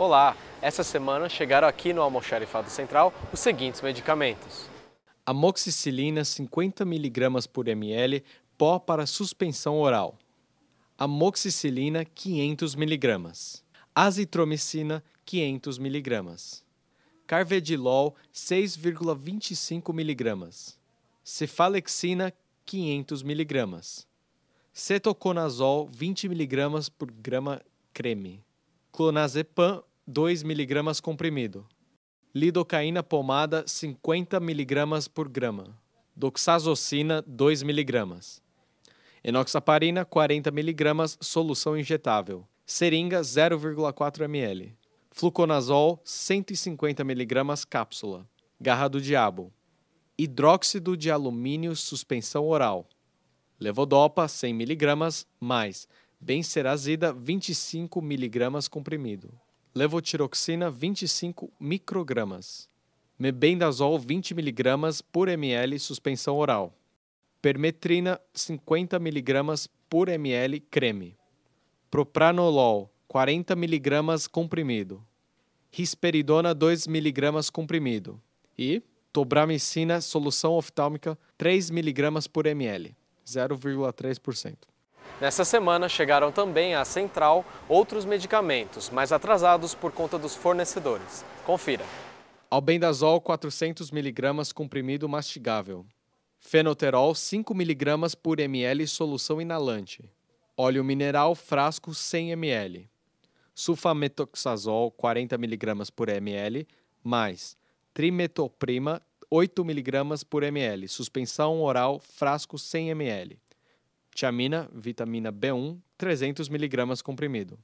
Olá! Essa semana chegaram aqui no Almoxarifado Central os seguintes medicamentos. Amoxicilina 50mg por ml, pó para suspensão oral. Amoxicilina 500mg. Azitromicina 500mg. Carvedilol 6,25mg. Cefalexina 500mg. Cetoconazol 20mg por grama creme. Clonazepam 2 mg comprimido. Lidocaína pomada 50 mg por grama. Doxazocina 2 mg. Enoxaparina 40 mg solução injetável. Seringa 0,4 ml. Fluconazol 150 mg cápsula. Garra do diabo. Hidróxido de alumínio suspensão oral. Levodopa 100 mg mais Benserazida 25 mg comprimido levotiroxina 25 microgramas, mebendazol 20 miligramas por ml suspensão oral, permetrina 50 miligramas por ml creme, propranolol 40 miligramas comprimido, risperidona 2 miligramas comprimido e tobramicina solução oftálmica 3 miligramas por ml, 0,3%. Nessa semana chegaram também à central outros medicamentos, mas atrasados por conta dos fornecedores. Confira. Albendazol 400mg comprimido mastigável. Fenoterol 5mg por ml solução inalante. Óleo mineral frasco 100ml. Sulfametoxazol 40mg por ml, mais trimetoprima 8mg por ml, suspensão oral frasco 100ml. Tiamina, vitamina B1, 300 mg comprimido.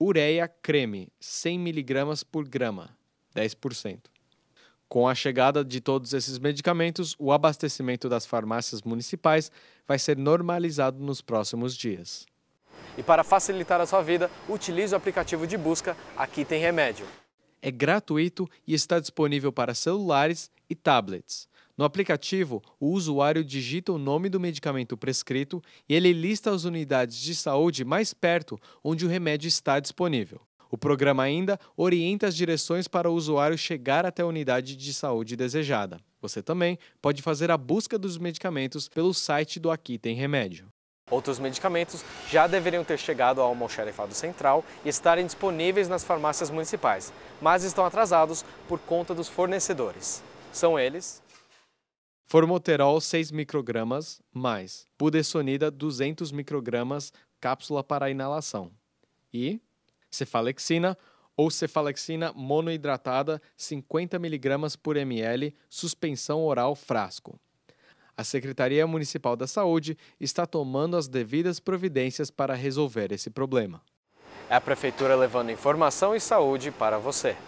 Ureia creme, 100 mg por grama, 10%. Com a chegada de todos esses medicamentos, o abastecimento das farmácias municipais vai ser normalizado nos próximos dias. E para facilitar a sua vida, utilize o aplicativo de busca Aqui Tem Remédio. É gratuito e está disponível para celulares e tablets. No aplicativo, o usuário digita o nome do medicamento prescrito e ele lista as unidades de saúde mais perto onde o remédio está disponível. O programa ainda orienta as direções para o usuário chegar até a unidade de saúde desejada. Você também pode fazer a busca dos medicamentos pelo site do Aqui Tem Remédio. Outros medicamentos já deveriam ter chegado ao almoxarifado central e estarem disponíveis nas farmácias municipais, mas estão atrasados por conta dos fornecedores. São eles Formoterol 6 microgramas mais budesonida 200 microgramas cápsula para inalação e cefalexina ou cefalexina monoidratada 50 mg por ml, suspensão oral frasco. A Secretaria Municipal da Saúde está tomando as devidas providências para resolver esse problema. É a Prefeitura levando informação e saúde para você.